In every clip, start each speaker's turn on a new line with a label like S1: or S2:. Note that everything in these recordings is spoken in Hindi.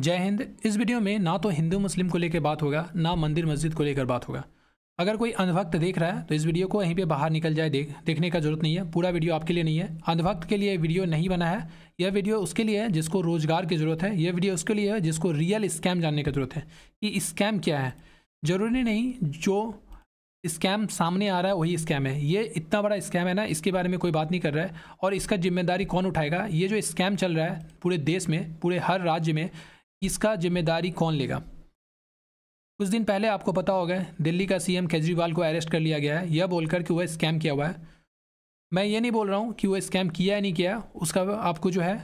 S1: जय हिंद इस वीडियो में ना तो हिंदू मुस्लिम को लेकर बात होगा ना मंदिर मस्जिद को लेकर बात होगा अगर कोई अंधभक्त देख रहा है तो इस वीडियो को यहीं पे बाहर निकल जाए देख देखने का जरूरत नहीं है पूरा वीडियो आपके लिए नहीं है अंधभक्त के लिए वीडियो नहीं बना है यह वीडियो उसके लिए है जिसको रोजगार की ज़रूरत है यह वीडियो उसके लिए है जिसको रियल स्कैम जानने की ज़रूरत है कि स्कैम क्या है ज़रूरी नहीं जो स्कैम सामने आ रहा है वही स्कैम है ये इतना बड़ा स्कैम है ना इसके बारे में कोई बात नहीं कर रहा है और इसका जिम्मेदारी कौन उठाएगा ये जो स्कैम चल रहा है पूरे देश में पूरे हर राज्य में इसका जिम्मेदारी कौन लेगा कुछ दिन पहले आपको पता होगा दिल्ली का सीएम केजरीवाल को अरेस्ट कर लिया गया है यह बोलकर कि वह स्कैम किया हुआ है मैं ये नहीं बोल रहा हूँ कि वह स्कैम किया या नहीं किया उसका आपको जो है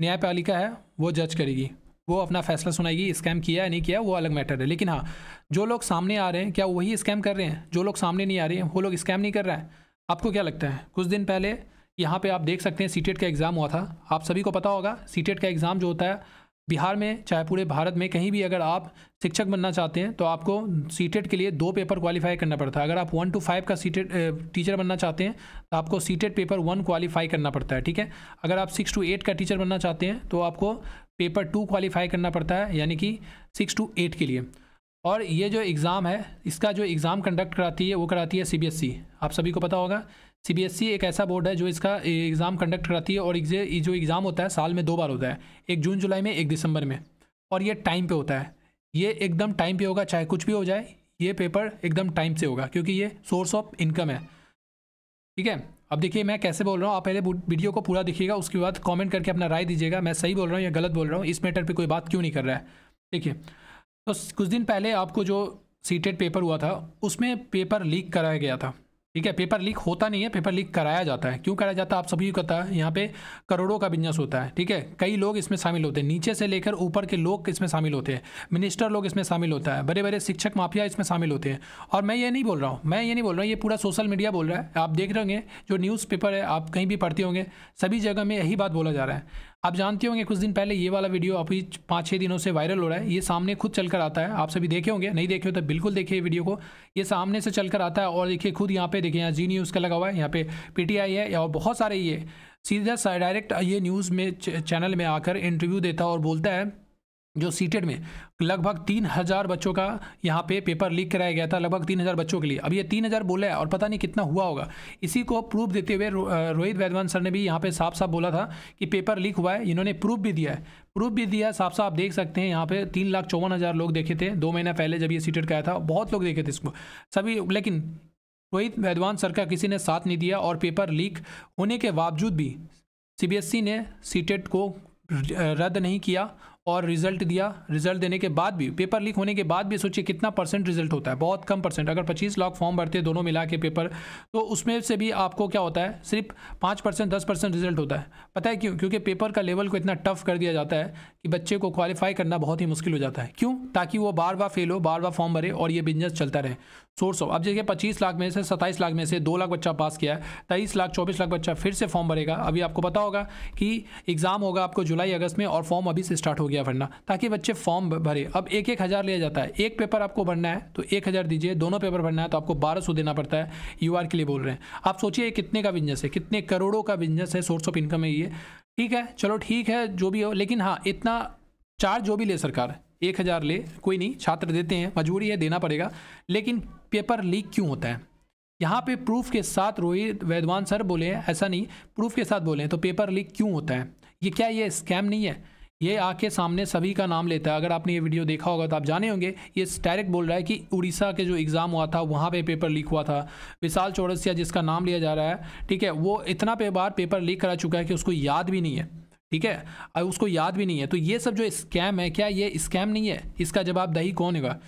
S1: न्यायपालिका है वो जज करेगी वो अपना फैसला सुनाएगी स्कैम किया या नहीं किया वो अलग मैटर है लेकिन हाँ जो लोग सामने आ रहे हैं क्या वही स्कैम कर रहे हैं जो लोग सामने नहीं आ रहे हैं वो लोग स्कैम नहीं कर रहे हैं आपको क्या लगता है कुछ दिन पहले यहाँ पे आप देख सकते हैं सीटेट e का एग्ज़ाम हुआ था आप सभी को पता होगा सीटेट e का एग्ज़ाम जो होता है बिहार में चाहे पूरे भारत में कहीं भी अगर आप शिक्षक बनना चाहते हैं तो आपको सीटेट e के लिए दो पेपर क्वालिफाई करना पड़ता है अगर आप वन टू फाइव का सीटेट टीचर e बनना चाहते हैं तो आपको सीटेट पेपर वन क्वालिफाई करना पड़ता है ठीक है अगर आप सिक्स टू एट का टीचर बनना चाहते हैं तो आपको पेपर टू क्वालिफाई करना पड़ता है यानी कि सिक्स टू एट के लिए और ये जो एग्ज़ाम है इसका जो एग्ज़ाम कंडक्ट कराती है वो कराती है सी e। आप सभी को पता होगा सीबीएसई e एक ऐसा बोर्ड है जो इसका एग्ज़ाम कंडक्ट कराती है और एक जो एग्ज़ाम होता है साल में दो बार होता है एक जून जुलाई में एक दिसंबर में और ये टाइम पे होता है ये एकदम टाइम पे होगा चाहे कुछ भी हो जाए ये पेपर एकदम टाइम से होगा क्योंकि ये सोर्स ऑफ इनकम है ठीक है अब देखिए मैं कैसे बोल रहा हूँ आप पहले वीडियो को पूरा देखिएगा उसके बाद कॉमेंट करके अपना राय दीजिएगा मैं सही बोल रहा हूँ या गलत बोल रहा हूँ इस मैटर पर कोई बात क्यों नहीं कर रहा है ठीक है तो कुछ दिन पहले आपको जो सीटेड पेपर हुआ था उसमें पेपर लीक कराया गया था ठीक है पेपर लीक होता नहीं है पेपर लीक कराया जाता है क्यों कराया जाता है आप सभी को पता है यहाँ पे करोड़ों का बिजनेस होता है ठीक है कई लोग इसमें शामिल होते हैं नीचे से लेकर ऊपर के लोग इसमें शामिल होते हैं मिनिस्टर लोग इसमें शामिल होता है बड़े बड़े शिक्षक माफिया इसमें शामिल होते हैं और मैं ये नहीं बोल रहा हूँ मैं ये नहीं बोल रहा हूँ ये पूरा सोशल मीडिया बोल रहा है आप देख रहे होंगे जो न्यूज़ है आप कहीं भी पढ़ते होंगे सभी जगह में यही बात बोला जा रहा है आप जानते होंगे कुछ दिन पहले ये वाला वीडियो अभी पाँच छः दिनों से वायरल हो रहा है ये सामने खुद चल कर आता है आप सभी देखे होंगे नहीं देखे हो तो बिल्कुल देखिए वीडियो को ये सामने से चल कर आता है और देखिए खुद यहाँ पे देखिए यहाँ जी न्यूज़ का लगा हुआ है यहाँ पे पीटीआई है और बहुत सारे ये सीधा डायरेक्ट ये न्यूज़ में चैनल में आकर इंटरव्यू देता है और बोलता है जो सीटेड में लगभग तीन हज़ार बच्चों का यहाँ पे पेपर लीक कराया गया था लगभग तीन हज़ार बच्चों के लिए अब ये तीन हज़ार बोला है और पता नहीं कितना हुआ होगा इसी को प्रूफ देते हुए रोहित वैद्यवान सर ने भी यहाँ पे साफ साफ बोला था कि पेपर लीक हुआ है इन्होंने प्रूफ भी दिया है प्रूफ भी दिया साफ साफ देख सकते हैं यहाँ पे तीन लाख चौवन हज़ार लोग देखे थे दो महीना पहले जब ये सीटेड कराया था बहुत लोग देखे थे इसको सभी लेकिन रोहित वैद्यवान सर का किसी ने साथ नहीं दिया और पेपर लीक होने के बावजूद भी सी e ने सीटेड को रद्द नहीं किया और रिजल्ट दिया रिजल्ट देने के बाद भी पेपर लीक होने के बाद भी सोचिए कितना परसेंट रिजल्ट होता है बहुत कम परसेंट अगर 25 लाख फॉर्म भरते दोनों मिला के पेपर तो उसमें से भी आपको क्या होता है सिर्फ पाँच परसेंट दस परसेंट रिजल्ट होता है पता है क्यों क्योंकि पेपर का लेवल को इतना टफ कर दिया जाता है कि बच्चे को क्वालिफाई करना बहुत ही मुश्किल हो जाता है क्यों ताकि वो बार बार फेल हो बार बार फॉर्म भरे और ये बिजनेस चलता रहे सोर्स ऑफ अब जैसे पच्चीस लाख में से सत्ताईस लाख में से दो लाख बच्चा पास किया है तेईस लाख चौबीस लाख बच्चा फिर से फॉर्म भरेगा अभी आपको पता होगा कि एग्ज़ाम होगा आपको जुलाई अगस्त में और फॉर्म अभी से स्टार्ट हो गया गया भरना ताकि बच्चे फॉर्म भरे अब एक एक हज़ार लिया जाता है एक पेपर आपको भरना है तो एक हज़ार दीजिए दोनों पेपर भरना है तो आपको बारह सौ देना पड़ता है यू के लिए बोल रहे हैं आप सोचिए कितने का बिजनेस है कितने करोड़ों का बिजनेस है सोर्स ऑफ इनकम है ये ठीक है चलो ठीक है जो भी हो लेकिन हाँ इतना चार्ज जो भी ले सरकार एक हज़ार ले कोई नहीं छात्र देते हैं मजबूरी है देना पड़ेगा लेकिन पेपर लीक क्यों होता है यहाँ पे प्रूफ के साथ रोहित वैद्वान सर बोले ऐसा नहीं प्रूफ के साथ बोले तो पेपर लीक क्यों होता है ये क्या ये स्कैम नहीं है ये आके सामने सभी का नाम लेता है अगर आपने ये वीडियो देखा होगा तो आप जाने होंगे ये डायरेक्ट बोल रहा है कि उड़ीसा के जो एग्ज़ाम हुआ था वहाँ पे पेपर लीक हुआ था विशाल चौरसिया जिसका नाम लिया जा रहा है ठीक है वो इतना पे बार पेपर लीक करा चुका है कि उसको याद भी नहीं है ठीक है उसको याद भी नहीं है तो ये सब जो स्कैम है क्या ये स्कैम नहीं है इसका जवाब दही कौन होगा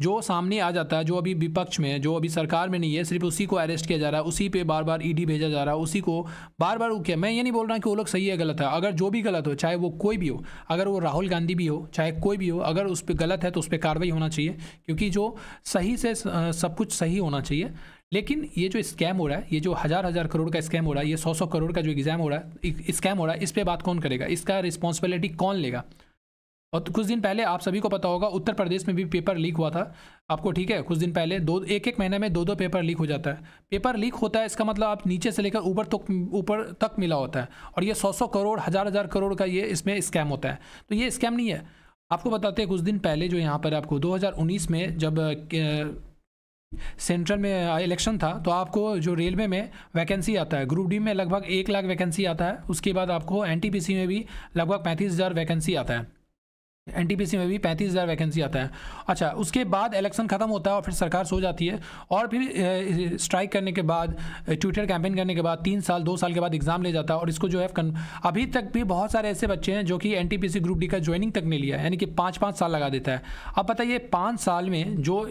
S1: जो सामने आ जाता है जो अभी विपक्ष में है जो अभी सरकार में नहीं है सिर्फ उसी को अरेस्ट किया जा रहा है उसी पे बार बार ईडी भेजा जा रहा है उसी को बार बार क्या मैं ये नहीं बोल रहा कि वो लोग सही है गलत है अगर जो भी गलत हो चाहे वो कोई भी हो अगर वो राहुल गांधी भी हो चाहे कोई भी हो अगर उस पर गलत है तो उस पर कार्रवाई होना चाहिए क्योंकि जो सही से सब कुछ सही होना चाहिए लेकिन ये जो स्कैम हो रहा है ये जो हज़ार हज़ार करोड़ का स्कैम हो रहा है ये सौ सौ करोड़ का जो एग्ज़ाम हो रहा है स्कैम हो रहा है इस पर बात कौन करेगा इसका रिस्पॉन्सिबिलिटी कौन लेगा और तो कुछ दिन पहले आप सभी को पता होगा उत्तर प्रदेश में भी पेपर लीक हुआ था आपको ठीक है कुछ दिन पहले दो एक एक महीने में दो दो पेपर लीक हो जाता है पेपर लीक होता है इसका मतलब आप नीचे से लेकर ऊपर तक ऊपर तक मिला होता है और ये सौ सौ करोड़ हज़ार हज़ार करोड़ का ये इसमें स्कैम होता है तो ये स्कैम नहीं है आपको बताते हैं कुछ दिन पहले जो यहाँ पर आपको दो में जब सेंट्रल में इलेक्शन था तो आपको जो रेलवे में वैकेंसी आता है ग्रुप डी में लगभग एक लाख वैकेंसी आता है उसके बाद आपको एनटीपीसी में भी लगभग पैंतीस हज़ार वैकेंसी आता है एनटीपीसी में भी पैंतीस हज़ार वैकेंसी आता है अच्छा उसके बाद इलेक्शन ख़त्म होता है और फिर सरकार सो जाती है और फिर स्ट्राइक करने के बाद ट्विटर कैंपेन करने के बाद तीन साल दो साल के बाद एग्ज़ाम ले जाता है और इसको जो है अभी तक भी बहुत सारे ऐसे बच्चे हैं जो कि एन ग्रुप डी का ज्वाइनिंग तक नहीं लिया यानी कि पाँच पाँच साल लगा देता है अब बताइए पाँच साल में जो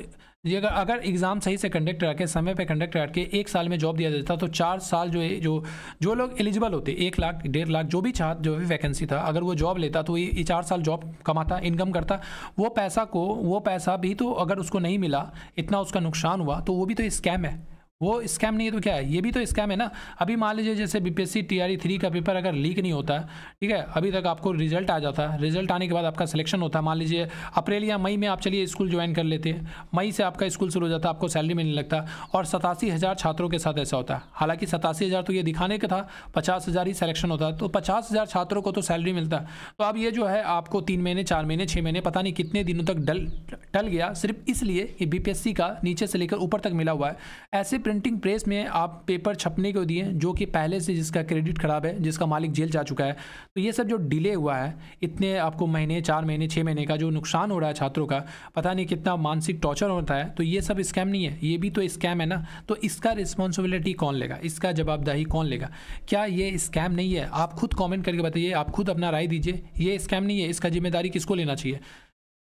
S1: ये अगर एग्ज़ाम सही से कंडक्ट करके समय पे कंडक्ट करके एक साल में जॉब दिया जाता तो चार साल जो है जो जो लोग एलिजिबल होते एक लाख डेढ़ लाख जो भी छात्र जो भी वैकेंसी था अगर वो जॉब लेता तो ये चार साल जॉब कमाता इनकम करता वो पैसा को वो पैसा भी तो अगर उसको नहीं मिला इतना उसका नुकसान हुआ तो वो भी तो स्कैम है वो स्कैम नहीं है तो क्या है ये भी तो स्कैम है ना अभी मान लीजिए जैसे बीपीएससी टीआरई थ्री का पेपर अगर लीक नहीं होता ठीक है अभी तक आपको रिजल्ट आ जाता रिजल्ट आने के बाद आपका सिलेक्शन होता मान लीजिए अप्रैल या मई में आप चलिए स्कूल ज्वाइन कर लेते हैं मई से आपका स्कूल शुरू हो जाता आपको सैलरी मिलने लगता और सतासी हज़ार छात्रों के साथ ऐसा होता हालांकि सतासी हज़ार तो ये दिखाने का था पचास हज़ार ही सिलेक्शन होता तो पचास हज़ार छात्रों को तो सैलरी मिलता तो अब ये जो है आपको तीन महीने चार महीने छः महीने पता नहीं कितने दिनों तक डल टल गया सिर्फ इसलिए कि बीपीएससी का नीचे से लेकर ऊपर तक मिला हुआ है ऐसे प्रिंटिंग प्रेस में आप पेपर छपने को दिए जो कि पहले से जिसका क्रेडिट खराब है जिसका मालिक जेल जा चुका है तो ये सब जो डिले हुआ है इतने आपको महीने चार महीने छः महीने का जो नुकसान हो रहा है छात्रों का पता नहीं कितना मानसिक टॉर्चर होता है तो ये सब स्कैम नहीं है ये भी तो स्कैम है ना तो इसका रिस्पॉन्सिबिलिटी कौन लेगा इसका जवाबदाही कौन लेगा क्या ये स्कैम नहीं है आप खुद कॉमेंट करके बताइए आप खुद अपना राय दीजिए ये स्कैम नहीं है इसका जिम्मेदारी किसको लेना चाहिए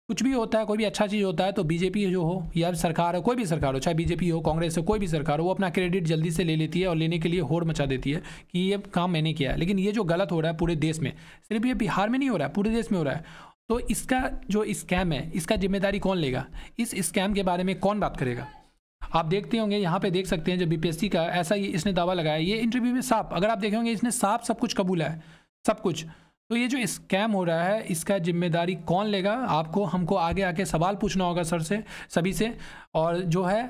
S1: कुछ भी होता है कोई भी अच्छा चीज़ होता है तो बीजेपी जो हो या सरकार हो कोई भी सरकार हो चाहे बीजेपी हो कांग्रेस हो कोई भी सरकार हो वो अपना क्रेडिट जल्दी से ले लेती है और लेने के लिए होड़ मचा देती है कि ये काम मैंने किया है लेकिन ये जो गलत हो रहा है पूरे देश में सिर्फ ये बिहार में नहीं हो रहा है पूरे देश में हो रहा है तो इसका जो स्कैम है इसका जिम्मेदारी कौन लेगा इस स्कैम के बारे में कौन बात करेगा आप देखते होंगे यहाँ पे देख सकते हैं जो बीपीएससी का ऐसा ही इसने दावा लगाया ये इंटरव्यू में साफ अगर आप देखेंगे इसने साफ सब कुछ कबूला है सब कुछ तो ये जो स्कैम हो रहा है इसका जिम्मेदारी कौन लेगा आपको हमको आगे आके सवाल पूछना होगा सर से सभी से और जो है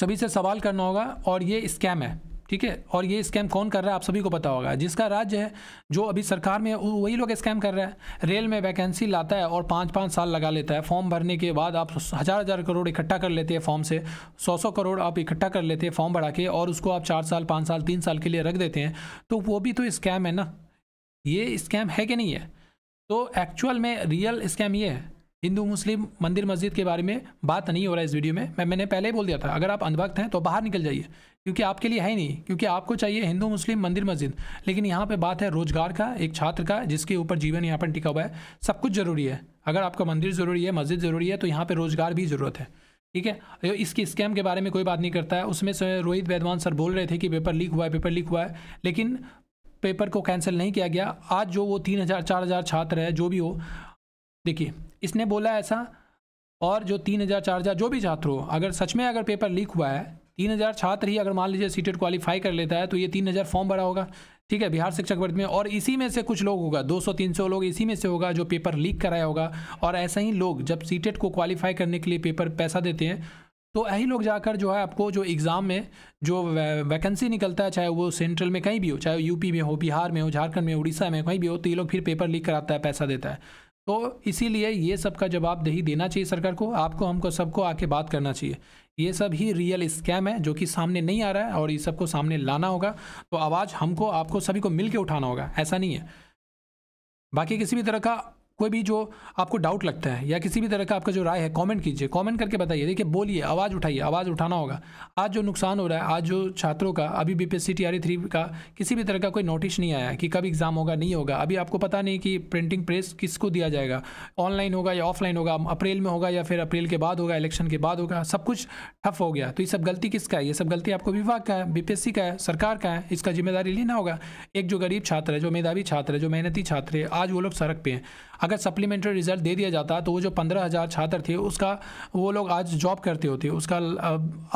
S1: सभी से सवाल करना होगा और ये स्कैम है ठीक है और ये स्कैम कौन कर रहा है आप सभी को पता होगा जिसका राज्य है जो अभी सरकार में वही लोग स्कैम कर रहा है रेल में वैकेंसी लाता है और पाँच पाँच साल लगा लेता है फॉर्म भरने के बाद आप हज़ार हज़ार करोड़ इकट्ठा कर लेते हैं फॉर्म से सौ सौ करोड़ आप इकट्ठा कर लेते हैं फॉर्म भरा के और उसको आप चार साल पाँच साल तीन साल के लिए रख देते हैं तो वो भी तो स्कैम है ना ये स्कैम है कि नहीं है तो एक्चुअल में रियल स्कैम ये है हिंदू मुस्लिम मंदिर मस्जिद के बारे में बात नहीं हो रहा है इस वीडियो में मैं मैंने पहले ही बोल दिया था अगर आप अंधभक्त हैं तो बाहर निकल जाइए क्योंकि आपके लिए है ही नहीं क्योंकि आपको चाहिए हिंदू मुस्लिम मंदिर मस्जिद लेकिन यहाँ पे बात है रोजगार का एक छात्र का जिसके ऊपर जीवन यहाँ पर टिका हुआ है सब कुछ ज़रूरी है अगर आपका मंदिर ज़रूरी है मस्जिद ज़रूरी है तो यहाँ पर रोजगार भी ज़रूरत है ठीक है इसकी स्कैम के बारे में कोई बात नहीं करता है उसमें से रोहित वैदवान सर बोल रहे थे कि पेपर लीक हुआ है पेपर लीक हुआ है लेकिन पेपर को कैंसिल नहीं किया गया आज जो वो तीन हज़ार चार हज़ार छात्र है जो भी हो देखिए इसने बोला ऐसा और जो तीन हज़ार चार हज़ार जो भी छात्र हो अगर सच में अगर पेपर लीक हुआ है तीन हज़ार छात्र ही अगर मान लीजिए सीटेट क्वालिफाई कर लेता है तो ये तीन हज़ार फॉर्म भरा होगा ठीक है बिहार शिक्षक वर्ग में और इसी में से कुछ लोग होगा 200-300 लोग इसी में से होगा जो पेपर लीक कराया होगा और ऐसे ही लोग जब सीटेट को क्वालिफाई करने के लिए पेपर पैसा देते हैं तो यही लोग जाकर जो है आपको जो एग्ज़ाम में जो वैकेंसी निकलता है चाहे वो सेंट्रल में कहीं भी हो चाहे यूपी में हो बिहार में हो झारखंड में उड़ीसा में कहीं भी हो तो ये लोग फिर पेपर लीक कराता है पैसा देता है तो इसीलिए ये सब का जवाबदेही देना चाहिए सरकार को आपको हमको सबको आके बात करना चाहिए ये सब ही रियल स्कैम है जो कि सामने नहीं आ रहा है और ये सबको सामने लाना होगा तो आवाज़ हमको आपको सभी को मिल के उठाना होगा ऐसा नहीं है बाकी किसी भी तरह का कोई भी जो आपको डाउट लगता है या किसी भी तरह का आपका जो राय है कमेंट कीजिए कमेंट करके बताइए देखिए बोलिए आवाज़ उठाइए आवाज़ उठाना होगा आज जो नुकसान हो रहा है आज जो छात्रों का अभी बी पी एस थ्री का किसी भी तरह का कोई नोटिस नहीं आया कि कब एग्ज़ाम होगा नहीं होगा अभी आपको पता नहीं कि प्रिंटिंग प्रेस किसको दिया जाएगा ऑनलाइन होगा या ऑफलाइन होगा अप्रैल में होगा या फिर अप्रैल के बाद होगा इलेक्शन के बाद होगा सब कुछ ठफ हो गया तो ये सब गलती किसका है ये सब गलती आपको विभाग का है बी का है सरकार का है इसका जिम्मेदारी लेना होगा एक जो गरीब छात्र है जो मेधावी छात्र है जो मेहनती छात्र है आज वो लोग सड़क पर हैं अगर सप्लीमेंट्री रिजल्ट दे दिया जाता तो वो जो पंद्रह हज़ार छात्र थे उसका वो लोग आज जॉब करते होते उसका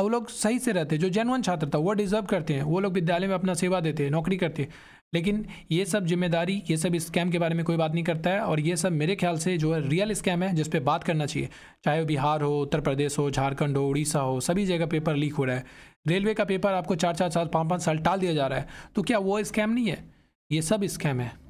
S1: वो लोग सही से रहते जो जेनवन छात्र था वो डिज़र्व करते हैं वो लोग विद्यालय में अपना सेवा देते हैं नौकरी करते हैं लेकिन ये सब जिम्मेदारी ये सब स्कैम के बारे में कोई बात नहीं करता है और ये सब मेरे ख्याल से जो है रियल स्कैम है जिस पर बात करना चाहिए चाहे वो बिहार हो उत्तर प्रदेश हो झारखंड हो उड़ीसा हो सभी जगह पेपर लीक हो रहा है रेलवे का पेपर आपको चार चार साल पाँच पाँच साल टाल दिया जा रहा है तो क्या वो स्कैम नहीं है ये सब स्कैम है